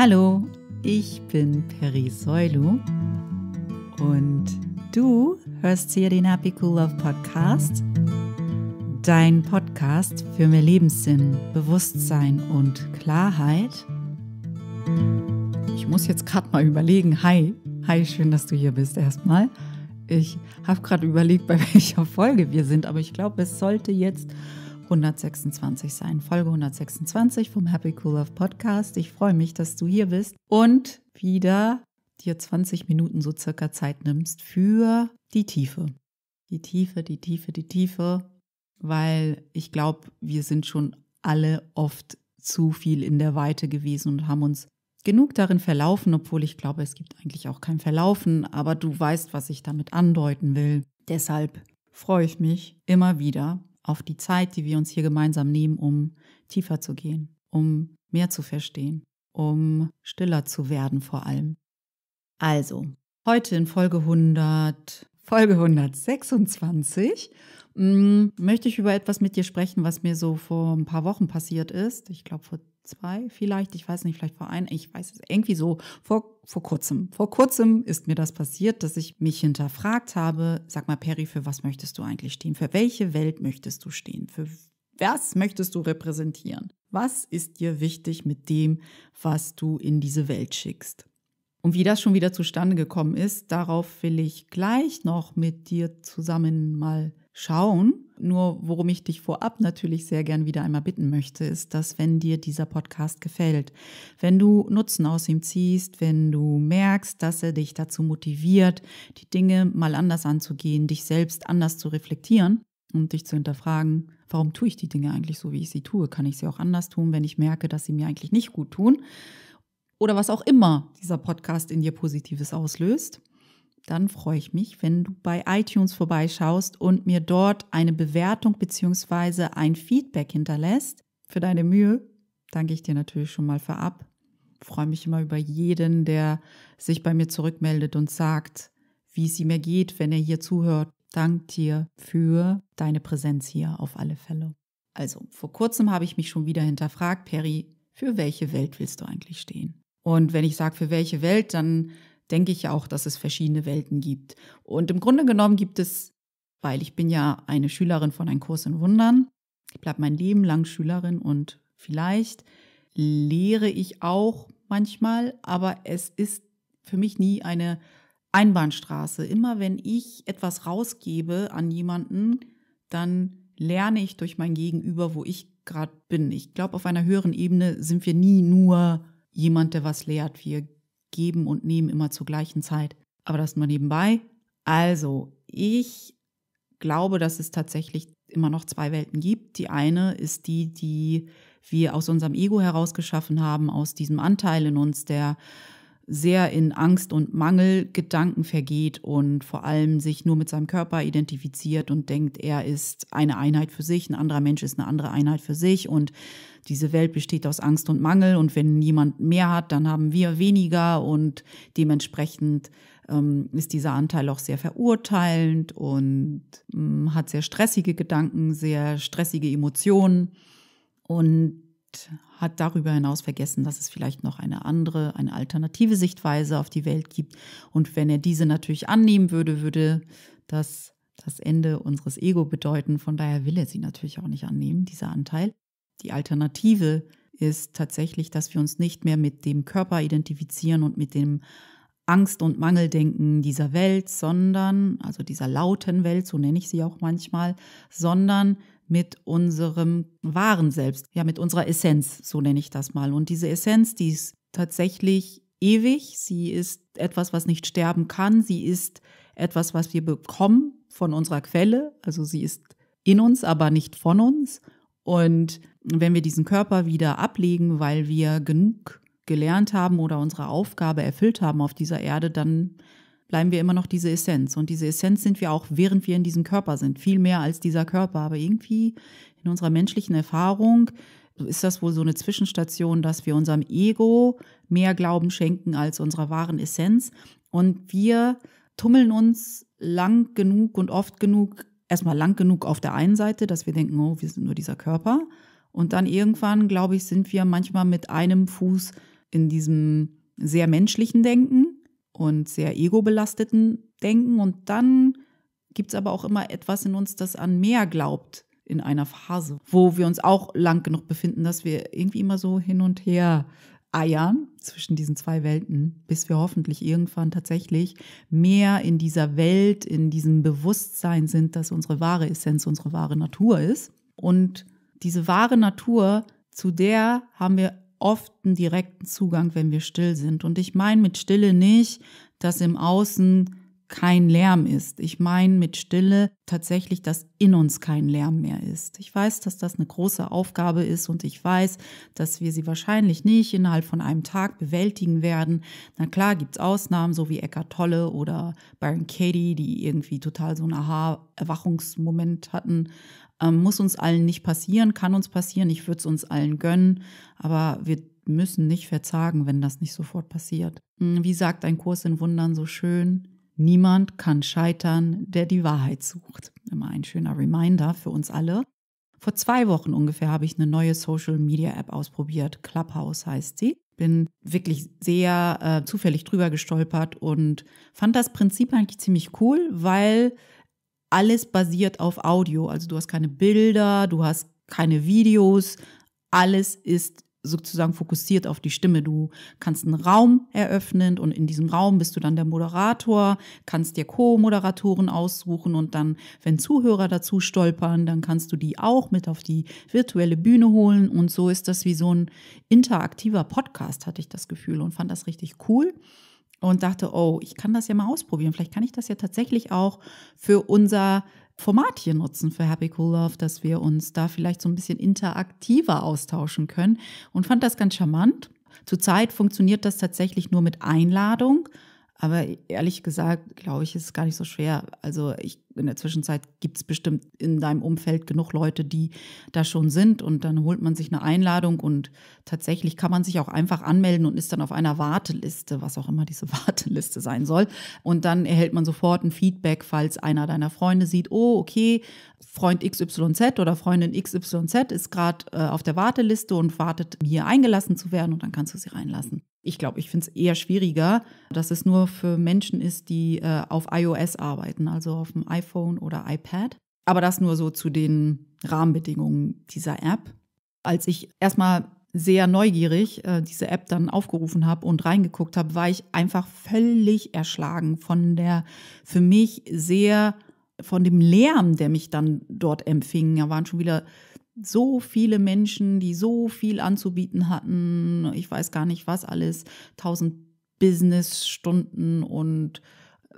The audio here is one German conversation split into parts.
Hallo, ich bin Peri Soilu und du hörst hier den Happy Cool Love Podcast, dein Podcast für mehr Lebenssinn, Bewusstsein und Klarheit. Ich muss jetzt gerade mal überlegen. Hi, hi, schön, dass du hier bist erstmal. Ich habe gerade überlegt, bei welcher Folge wir sind, aber ich glaube, es sollte jetzt 126 sein. Folge 126 vom Happy Cool Love Podcast. Ich freue mich, dass du hier bist und wieder dir 20 Minuten so circa Zeit nimmst für die Tiefe. Die Tiefe, die Tiefe, die Tiefe, weil ich glaube, wir sind schon alle oft zu viel in der Weite gewesen und haben uns genug darin verlaufen, obwohl ich glaube, es gibt eigentlich auch kein Verlaufen, aber du weißt, was ich damit andeuten will. Deshalb freue ich mich immer wieder, auf die Zeit, die wir uns hier gemeinsam nehmen, um tiefer zu gehen, um mehr zu verstehen, um stiller zu werden vor allem. Also, heute in Folge 100, Folge 126 mh, mm, möchte ich über etwas mit dir sprechen, was mir so vor ein paar Wochen passiert ist. Ich glaube vor zwei vielleicht, ich weiß nicht, vielleicht vor ein, ich weiß es irgendwie so, vor, vor kurzem. Vor kurzem ist mir das passiert, dass ich mich hinterfragt habe, sag mal Perry, für was möchtest du eigentlich stehen? Für welche Welt möchtest du stehen? Für was möchtest du repräsentieren? Was ist dir wichtig mit dem, was du in diese Welt schickst? Und wie das schon wieder zustande gekommen ist, darauf will ich gleich noch mit dir zusammen mal schauen. Nur worum ich dich vorab natürlich sehr gern wieder einmal bitten möchte, ist, dass wenn dir dieser Podcast gefällt, wenn du Nutzen aus ihm ziehst, wenn du merkst, dass er dich dazu motiviert, die Dinge mal anders anzugehen, dich selbst anders zu reflektieren und dich zu hinterfragen, warum tue ich die Dinge eigentlich so, wie ich sie tue? Kann ich sie auch anders tun, wenn ich merke, dass sie mir eigentlich nicht gut tun? Oder was auch immer dieser Podcast in dir Positives auslöst dann freue ich mich, wenn du bei iTunes vorbeischaust und mir dort eine Bewertung bzw. ein Feedback hinterlässt. Für deine Mühe danke ich dir natürlich schon mal vorab. Freue mich immer über jeden, der sich bei mir zurückmeldet und sagt, wie es ihm geht, wenn er hier zuhört. Dank dir für deine Präsenz hier auf alle Fälle. Also, vor kurzem habe ich mich schon wieder hinterfragt, Perry, für welche Welt willst du eigentlich stehen? Und wenn ich sage, für welche Welt, dann denke ich ja auch, dass es verschiedene Welten gibt. Und im Grunde genommen gibt es, weil ich bin ja eine Schülerin von einem Kurs in Wundern, ich bleibe mein Leben lang Schülerin und vielleicht lehre ich auch manchmal, aber es ist für mich nie eine Einbahnstraße. Immer wenn ich etwas rausgebe an jemanden, dann lerne ich durch mein Gegenüber, wo ich gerade bin. Ich glaube, auf einer höheren Ebene sind wir nie nur jemand, der was lehrt. Wir geben und nehmen immer zur gleichen Zeit. Aber das nur nebenbei. Also, ich glaube, dass es tatsächlich immer noch zwei Welten gibt. Die eine ist die, die wir aus unserem Ego heraus geschaffen haben, aus diesem Anteil in uns, der sehr in Angst und Mangel Gedanken vergeht und vor allem sich nur mit seinem Körper identifiziert und denkt, er ist eine Einheit für sich, ein anderer Mensch ist eine andere Einheit für sich und diese Welt besteht aus Angst und Mangel und wenn jemand mehr hat, dann haben wir weniger und dementsprechend ähm, ist dieser Anteil auch sehr verurteilend und ähm, hat sehr stressige Gedanken, sehr stressige Emotionen und hat darüber hinaus vergessen, dass es vielleicht noch eine andere, eine alternative Sichtweise auf die Welt gibt. Und wenn er diese natürlich annehmen würde, würde das das Ende unseres Ego bedeuten. Von daher will er sie natürlich auch nicht annehmen, dieser Anteil. Die Alternative ist tatsächlich, dass wir uns nicht mehr mit dem Körper identifizieren und mit dem Angst- und Mangeldenken dieser Welt, sondern, also dieser lauten Welt, so nenne ich sie auch manchmal, sondern mit unserem wahren Selbst, ja, mit unserer Essenz, so nenne ich das mal. Und diese Essenz, die ist tatsächlich ewig, sie ist etwas, was nicht sterben kann, sie ist etwas, was wir bekommen von unserer Quelle, also sie ist in uns, aber nicht von uns. Und wenn wir diesen Körper wieder ablegen, weil wir genug gelernt haben oder unsere Aufgabe erfüllt haben auf dieser Erde, dann bleiben wir immer noch diese Essenz. Und diese Essenz sind wir auch, während wir in diesem Körper sind. Viel mehr als dieser Körper. Aber irgendwie in unserer menschlichen Erfahrung ist das wohl so eine Zwischenstation, dass wir unserem Ego mehr Glauben schenken als unserer wahren Essenz. Und wir tummeln uns lang genug und oft genug, erstmal lang genug auf der einen Seite, dass wir denken, oh, wir sind nur dieser Körper. Und dann irgendwann, glaube ich, sind wir manchmal mit einem Fuß in diesem sehr menschlichen Denken und sehr ego-belasteten Denken. Und dann gibt es aber auch immer etwas in uns, das an mehr glaubt in einer Phase, wo wir uns auch lang genug befinden, dass wir irgendwie immer so hin und her eiern zwischen diesen zwei Welten, bis wir hoffentlich irgendwann tatsächlich mehr in dieser Welt, in diesem Bewusstsein sind, dass unsere wahre Essenz unsere wahre Natur ist. Und diese wahre Natur, zu der haben wir oft einen direkten Zugang, wenn wir still sind. Und ich meine mit Stille nicht, dass im Außen kein Lärm ist. Ich meine mit Stille tatsächlich, dass in uns kein Lärm mehr ist. Ich weiß, dass das eine große Aufgabe ist und ich weiß, dass wir sie wahrscheinlich nicht innerhalb von einem Tag bewältigen werden. Na klar, gibt es Ausnahmen, so wie Eckhart Tolle oder Byron Katie, die irgendwie total so einen Aha-Erwachungsmoment hatten. Ähm, muss uns allen nicht passieren, kann uns passieren, ich würde es uns allen gönnen, aber wir müssen nicht verzagen, wenn das nicht sofort passiert. Hm, wie sagt ein Kurs in Wundern so schön, niemand kann scheitern, der die Wahrheit sucht. Immer ein schöner Reminder für uns alle. Vor zwei Wochen ungefähr habe ich eine neue Social Media App ausprobiert. Clubhouse heißt sie. Bin wirklich sehr äh, zufällig drüber gestolpert und fand das Prinzip eigentlich ziemlich cool, weil alles basiert auf Audio. Also du hast keine Bilder, du hast keine Videos, alles ist sozusagen fokussiert auf die Stimme. Du kannst einen Raum eröffnen und in diesem Raum bist du dann der Moderator, kannst dir Co-Moderatoren aussuchen und dann, wenn Zuhörer dazu stolpern, dann kannst du die auch mit auf die virtuelle Bühne holen und so ist das wie so ein interaktiver Podcast, hatte ich das Gefühl und fand das richtig cool und dachte, oh, ich kann das ja mal ausprobieren. Vielleicht kann ich das ja tatsächlich auch für unser Format hier nutzen, für Happy Cool Love, dass wir uns da vielleicht so ein bisschen interaktiver austauschen können und fand das ganz charmant. Zurzeit funktioniert das tatsächlich nur mit Einladung. Aber ehrlich gesagt, glaube ich, ist es gar nicht so schwer. Also ich, in der Zwischenzeit gibt es bestimmt in deinem Umfeld genug Leute, die da schon sind. Und dann holt man sich eine Einladung und tatsächlich kann man sich auch einfach anmelden und ist dann auf einer Warteliste, was auch immer diese Warteliste sein soll. Und dann erhält man sofort ein Feedback, falls einer deiner Freunde sieht, oh, okay, Freund XYZ oder Freundin XYZ ist gerade äh, auf der Warteliste und wartet, hier eingelassen zu werden. Und dann kannst du sie reinlassen ich glaube, ich finde es eher schwieriger, dass es nur für Menschen ist, die äh, auf iOS arbeiten, also auf dem iPhone oder iPad. Aber das nur so zu den Rahmenbedingungen dieser App. Als ich erstmal sehr neugierig äh, diese App dann aufgerufen habe und reingeguckt habe, war ich einfach völlig erschlagen von der für mich sehr von dem Lärm, der mich dann dort empfing. Da waren schon wieder so viele Menschen, die so viel anzubieten hatten. Ich weiß gar nicht, was alles. 1000 Businessstunden und äh,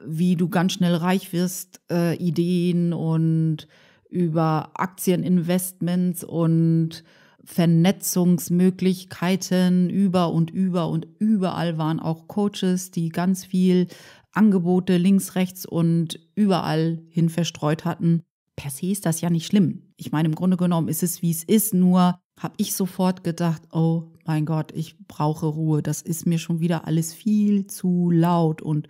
wie du ganz schnell reich wirst, äh, Ideen und über Aktieninvestments und Vernetzungsmöglichkeiten über und über und überall waren auch Coaches, die ganz viel Angebote links, rechts und überall hin verstreut hatten. Per se ist das ja nicht schlimm ich meine, im Grunde genommen ist es, wie es ist, nur habe ich sofort gedacht, oh mein Gott, ich brauche Ruhe, das ist mir schon wieder alles viel zu laut. Und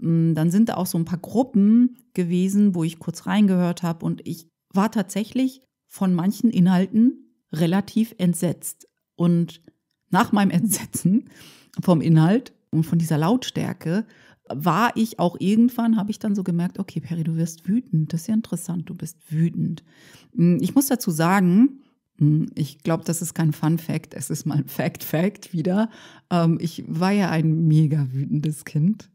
mh, mm, dann sind da auch so ein paar Gruppen gewesen, wo ich kurz reingehört habe und ich war tatsächlich von manchen Inhalten relativ entsetzt. Und nach meinem Entsetzen vom Inhalt und von dieser Lautstärke war ich auch irgendwann, habe ich dann so gemerkt, okay, Perry, du wirst wütend. Das ist ja interessant, du bist wütend. Hm, ich muss dazu sagen, hm, ich glaube, das ist kein Fun Fact, es ist mal ein Fact Fact wieder. Ähm, ich war ja ein mega wütendes Kind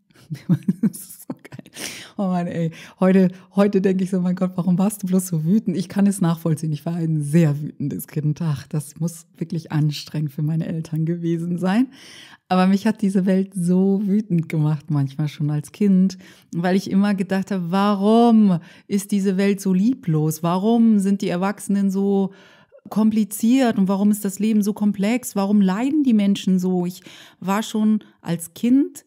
so geil. Oh Mann, ey. Heute, heute denke ich so, mein Gott, warum warst du bloß so wütend? Ich kann es nachvollziehen. Ich war ein sehr wütendes Kind. Ach, das muss wirklich anstrengend für meine Eltern gewesen sein. Aber mich hat diese Welt so wütend gemacht, manchmal schon als Kind, weil ich immer gedacht habe, warum ist diese Welt so lieblos? Warum sind die Erwachsenen so kompliziert und warum ist das Leben so komplex? Warum leiden die Menschen so? Ich war schon als Kind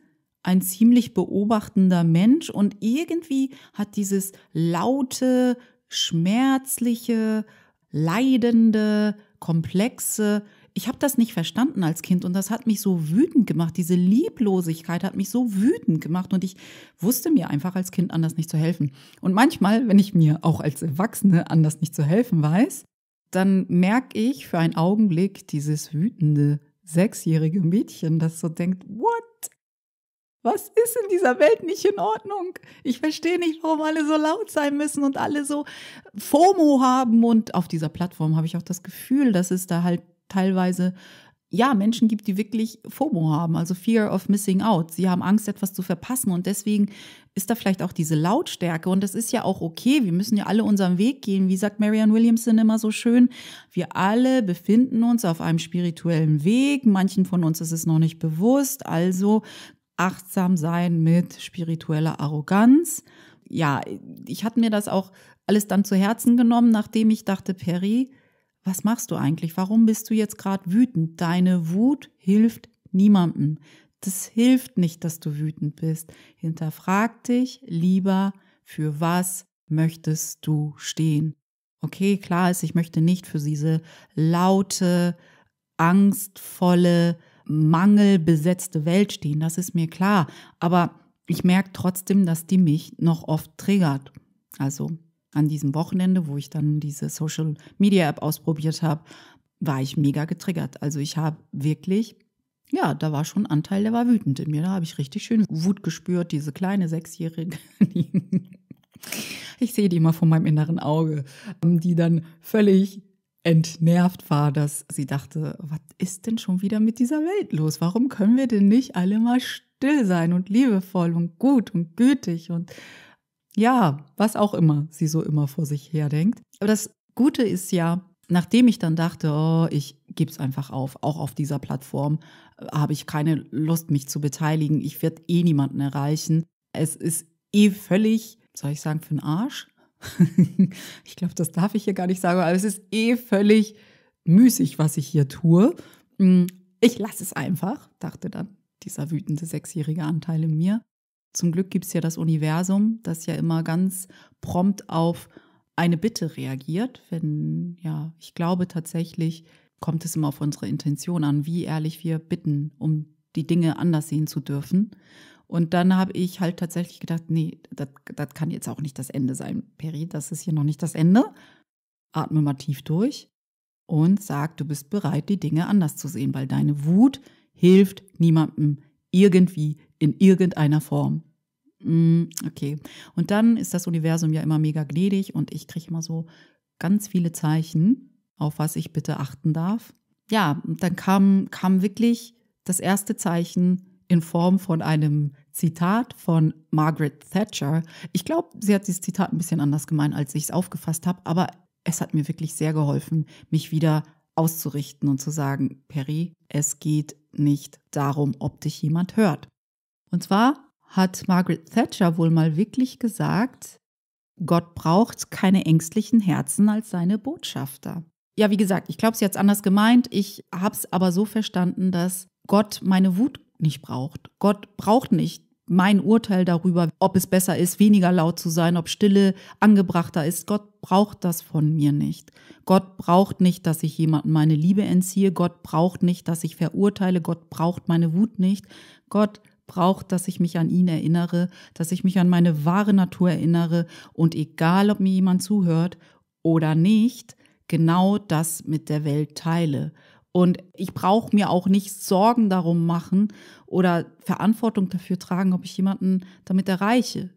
ein ziemlich beobachtender Mensch und irgendwie hat dieses laute, schmerzliche, leidende, komplexe, ich habe das nicht verstanden als Kind und das hat mich so wütend gemacht. Diese Lieblosigkeit hat mich so wütend gemacht und ich wusste mir einfach als Kind anders nicht zu helfen. Und manchmal, wenn ich mir auch als Erwachsene anders nicht zu helfen weiß, dann merke ich für einen Augenblick dieses wütende sechsjährige Mädchen, das so denkt, what? Was ist in dieser Welt nicht in Ordnung? Ich verstehe nicht, warum alle so laut sein müssen und alle so FOMO haben. Und auf dieser Plattform habe ich auch das Gefühl, dass es da halt teilweise ja, Menschen gibt, die wirklich FOMO haben, also Fear of Missing Out. Sie haben Angst, etwas zu verpassen und deswegen ist da vielleicht auch diese Lautstärke und das ist ja auch okay. Wir müssen ja alle unseren Weg gehen. Wie sagt Marianne Williamson immer so schön, wir alle befinden uns auf einem spirituellen Weg. Manchen von uns ist es noch nicht bewusst, also achtsam sein mit spiritueller Arroganz. Ja, ich hatte mir das auch alles dann zu Herzen genommen, nachdem ich dachte, Perry, was machst du eigentlich? Warum bist du jetzt gerade wütend? Deine Wut hilft niemandem. Das hilft nicht, dass du wütend bist. Hinterfrag dich lieber, für was möchtest du stehen? Okay, klar ist, ich möchte nicht für diese laute, angstvolle, mangelbesetzte Welt stehen, das ist mir klar. Aber ich merke trotzdem, dass die mich noch oft triggert. Also an diesem Wochenende, wo ich dann diese Social Media App ausprobiert habe, war ich mega getriggert. Also ich habe wirklich, ja, da war schon ein Anteil, der war wütend in mir. Da habe ich richtig schön Wut gespürt, diese kleine Sechsjährige. ich sehe die immer vor meinem inneren Auge, die dann völlig entnervt war, dass sie dachte, was ist denn schon wieder mit dieser Welt los? Warum können wir denn nicht alle mal still sein und liebevoll und gut und gütig und ja, was auch immer sie so immer vor sich herdenkt. Aber das Gute ist ja, nachdem ich dann dachte, oh, ich gebe es einfach auf, auch auf dieser Plattform äh, habe ich keine Lust, mich zu beteiligen, ich werde eh niemanden erreichen. Es ist eh völlig, soll ich sagen, für den Arsch, ich glaube, das darf ich hier gar nicht sagen, aber es ist eh völlig müßig, was ich hier tue. Hm, ich lasse es einfach, dachte dann dieser wütende sechsjährige Anteil in mir. Zum Glück gibt es ja das Universum, das ja immer ganz prompt auf eine Bitte reagiert. Wenn, ja, ich glaube tatsächlich, kommt es immer auf unsere Intention an, wie ehrlich wir bitten, um die Dinge anders sehen zu dürfen. Und dann habe ich halt tatsächlich gedacht, nee, das kann jetzt auch nicht das Ende sein, Peri, das ist hier noch nicht das Ende. Atme mal tief durch und sag, du bist bereit, die Dinge anders zu sehen, weil deine Wut hilft niemandem irgendwie in irgendeiner Form. Mm, okay. Und dann ist das Universum ja immer mega gnädig und ich kriege immer so ganz viele Zeichen, auf was ich bitte achten darf. Ja, dann kam, kam wirklich das erste Zeichen, in Form von einem Zitat von Margaret Thatcher. Ich glaube, sie hat dieses Zitat ein bisschen anders gemeint, als ich es aufgefasst habe, aber es hat mir wirklich sehr geholfen, mich wieder auszurichten und zu sagen, Perry, es geht nicht darum, ob dich jemand hört. Und zwar hat Margaret Thatcher wohl mal wirklich gesagt, Gott braucht keine ängstlichen Herzen als seine Botschafter. Ja, wie gesagt, ich glaube, sie hat es anders gemeint. Ich habe es aber so verstanden, dass Gott meine Wut nicht braucht. Gott braucht nicht mein Urteil darüber, ob es besser ist, weniger laut zu sein, ob Stille angebrachter ist. Gott braucht das von mir nicht. Gott braucht nicht, dass ich jemandem meine Liebe entziehe. Gott braucht nicht, dass ich verurteile. Gott braucht meine Wut nicht. Gott braucht, dass ich mich an ihn erinnere, dass ich mich an meine wahre Natur erinnere. Und egal, ob mir jemand zuhört oder nicht, genau das mit der Welt teile. Und ich brauche mir auch nicht Sorgen darum machen oder Verantwortung dafür tragen, ob ich jemanden damit erreiche.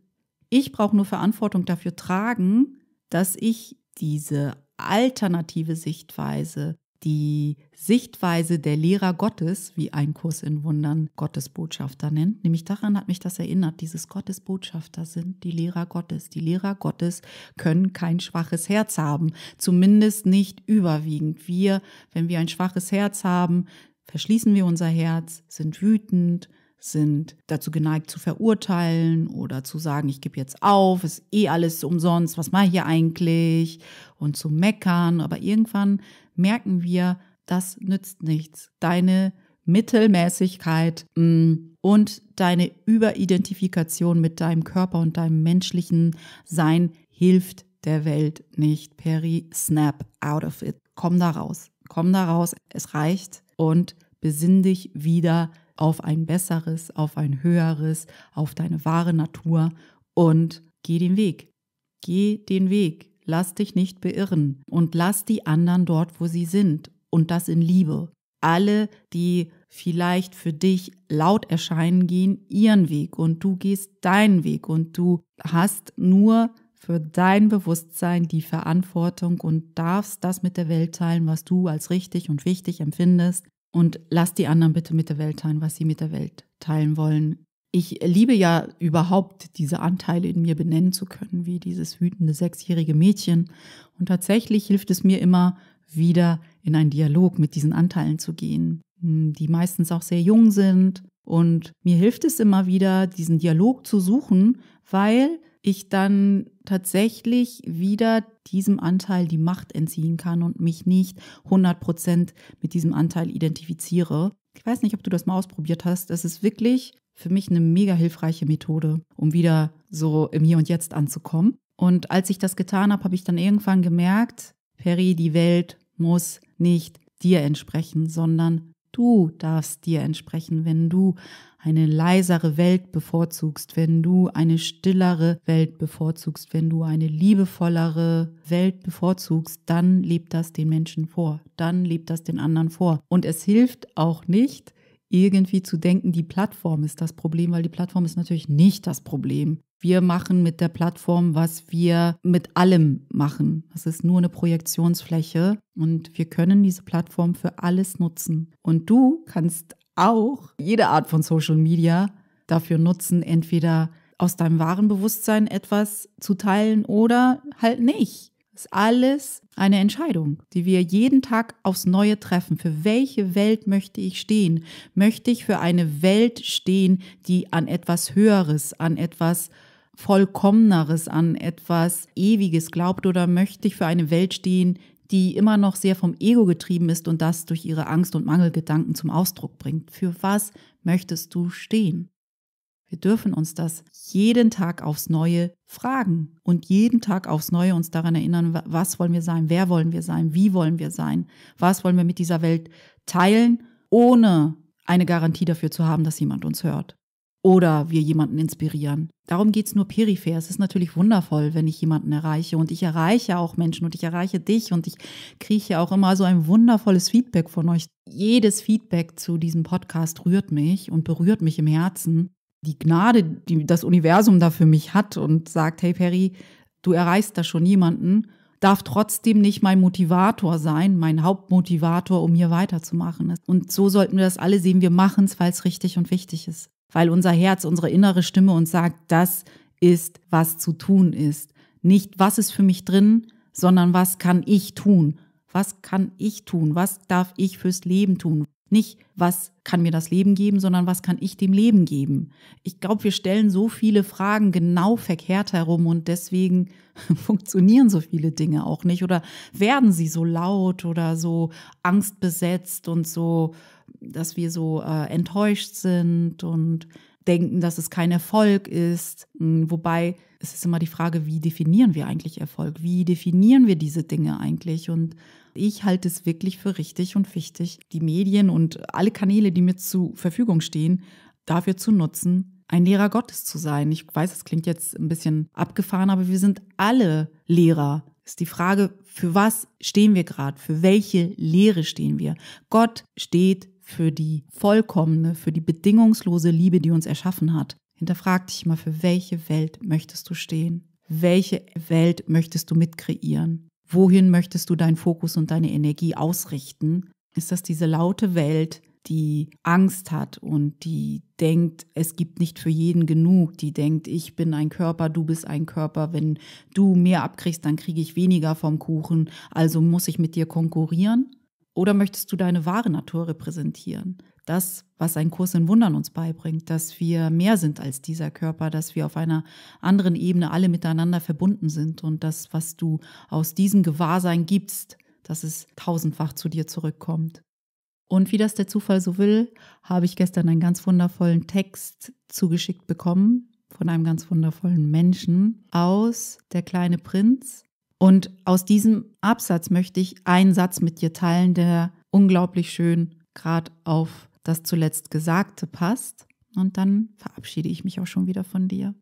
Ich brauche nur Verantwortung dafür tragen, dass ich diese alternative Sichtweise die Sichtweise der Lehrer Gottes, wie ein Kurs in Wundern Gottesbotschafter nennt. Nämlich daran hat mich das erinnert, dieses Gottesbotschafter sind die Lehrer Gottes. Die Lehrer Gottes können kein schwaches Herz haben, zumindest nicht überwiegend. Wir, wenn wir ein schwaches Herz haben, verschließen wir unser Herz, sind wütend, sind dazu geneigt zu verurteilen oder zu sagen, ich gebe jetzt auf, ist eh alles umsonst, was mache ich hier eigentlich und zu meckern. Aber irgendwann merken wir, das nützt nichts. Deine Mittelmäßigkeit mm, und deine Überidentifikation mit deinem Körper und deinem menschlichen Sein hilft der Welt nicht. Perry, snap out of it. Komm da raus. Komm da raus. Es reicht und besinn dich wieder auf ein besseres, auf ein höheres, auf deine wahre Natur und geh den Weg. Geh den Weg lass dich nicht beirren und lass die anderen dort, wo sie sind und das in Liebe. Alle, die vielleicht für dich laut erscheinen, gehen ihren Weg und du gehst deinen Weg und du hast nur für dein Bewusstsein die Verantwortung und darfst das mit der Welt teilen, was du als richtig und wichtig empfindest. Und lass die anderen bitte mit der Welt teilen, was sie mit der Welt teilen wollen ich liebe ja überhaupt diese Anteile in mir benennen zu können, wie dieses wütende sechsjährige Mädchen. Und tatsächlich hilft es mir immer wieder in einen Dialog mit diesen Anteilen zu gehen, hm, die meistens auch sehr jung sind. Und mir hilft es immer wieder, diesen Dialog zu suchen, weil ich dann tatsächlich wieder diesem Anteil die Macht entziehen kann und mich nicht 100% mit diesem Anteil identifiziere. Ich weiß nicht, ob du das mal ausprobiert hast. Es ist wirklich für mich eine mega hilfreiche Methode, um wieder so im Hier und Jetzt anzukommen. Und als ich das getan habe, habe ich dann irgendwann gemerkt, Perry, die Welt muss nicht dir entsprechen, sondern du darfst dir entsprechen, wenn du eine leisere Welt bevorzugst, wenn du eine stillere Welt bevorzugst, wenn du eine liebevollere Welt bevorzugst, dann lebt das den Menschen vor, dann lebt das den anderen vor. Und es hilft auch nicht, irgendwie zu denken, die Plattform ist das Problem, weil die Plattform ist natürlich nicht das Problem. Wir machen mit der Plattform, was wir mit allem machen. Das ist nur eine Projektionsfläche und wir können diese Plattform für alles nutzen. Und du kannst auch jede Art von Social Media dafür nutzen, entweder aus deinem wahren Bewusstsein etwas zu teilen oder halt nicht ist alles eine Entscheidung, die wir jeden Tag aufs Neue treffen. Für welche Welt möchte ich stehen? Möchte ich für eine Welt stehen, die an etwas Höheres, an etwas Vollkommeneres, an etwas Ewiges glaubt? Oder möchte ich für eine Welt stehen, die immer noch sehr vom Ego getrieben ist und das durch ihre Angst und Mangelgedanken zum Ausdruck bringt? Für was möchtest du stehen? Wir dürfen uns das jeden Tag aufs Neue fragen und jeden Tag aufs Neue uns daran erinnern, was wollen wir sein, wer wollen wir sein, wie wollen wir sein, was wollen wir mit dieser Welt teilen, ohne eine Garantie dafür zu haben, dass jemand uns hört oder wir jemanden inspirieren. Darum geht es nur peripher. Es ist natürlich wundervoll, wenn ich jemanden erreiche und ich erreiche auch Menschen und ich erreiche dich und ich kriege auch immer so ein wundervolles Feedback von euch. Jedes Feedback zu diesem Podcast rührt mich und berührt mich im Herzen die Gnade, die das Universum da für mich hat und sagt, hey Perry, du erreichst da schon jemanden, darf trotzdem nicht mein Motivator sein, mein Hauptmotivator, um hier weiterzumachen. Und so sollten wir das alle sehen. Wir machen es, weil es richtig und wichtig ist. Weil unser Herz, unsere innere Stimme uns sagt, das ist, was zu tun ist. Nicht, was ist für mich drin, sondern was kann ich tun? Was kann ich tun? Was darf ich fürs Leben tun? Nicht, was kann mir das Leben geben, sondern was kann ich dem Leben geben? Ich glaube, wir stellen so viele Fragen genau verkehrt herum und deswegen funktionieren so viele Dinge auch nicht oder werden sie so laut oder so angstbesetzt und so, dass wir so äh, enttäuscht sind und denken, dass es kein Erfolg ist. Hm, wobei es ist immer die Frage, wie definieren wir eigentlich Erfolg? Wie definieren wir diese Dinge eigentlich? Und ich halte es wirklich für richtig und wichtig, die Medien und alle Kanäle, die mir zur Verfügung stehen, dafür zu nutzen, ein Lehrer Gottes zu sein. Ich weiß, es klingt jetzt ein bisschen abgefahren, aber wir sind alle Lehrer. Ist die Frage, für was stehen wir gerade? Für welche Lehre stehen wir? Gott steht für die vollkommene, für die bedingungslose Liebe, die uns erschaffen hat. Hinterfrag dich mal, für welche Welt möchtest du stehen? Welche Welt möchtest du mitkreieren? Wohin möchtest du deinen Fokus und deine Energie ausrichten? Ist das diese laute Welt, die Angst hat und die denkt, es gibt nicht für jeden genug, die denkt, ich bin ein Körper, du bist ein Körper, wenn du mehr abkriegst, dann kriege ich weniger vom Kuchen, also muss ich mit dir konkurrieren? Oder möchtest du deine wahre Natur repräsentieren? Das, was ein Kurs in Wundern uns beibringt, dass wir mehr sind als dieser Körper, dass wir auf einer anderen Ebene alle miteinander verbunden sind und das, was du aus diesem Gewahrsein gibst, dass es tausendfach zu dir zurückkommt. Und wie das der Zufall so will, habe ich gestern einen ganz wundervollen Text zugeschickt bekommen von einem ganz wundervollen Menschen aus Der kleine Prinz und aus diesem Absatz möchte ich einen Satz mit dir teilen, der unglaublich schön gerade auf das zuletzt Gesagte passt. Und dann verabschiede ich mich auch schon wieder von dir.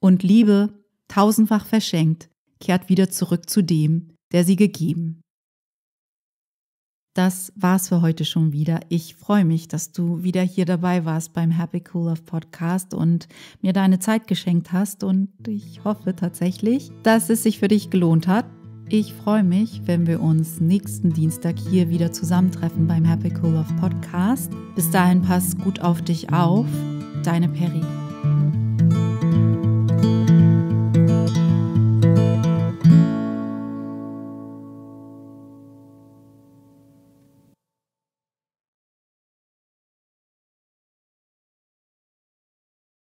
Und Liebe, tausendfach verschenkt, kehrt wieder zurück zu dem, der sie gegeben. Das war's für heute schon wieder. Ich freue mich, dass du wieder hier dabei warst beim Happy Cool Love Podcast und mir deine Zeit geschenkt hast. Und ich hoffe tatsächlich, dass es sich für dich gelohnt hat. Ich freue mich, wenn wir uns nächsten Dienstag hier wieder zusammentreffen beim Happy Cool Love Podcast. Bis dahin pass gut auf dich auf. Deine Peri.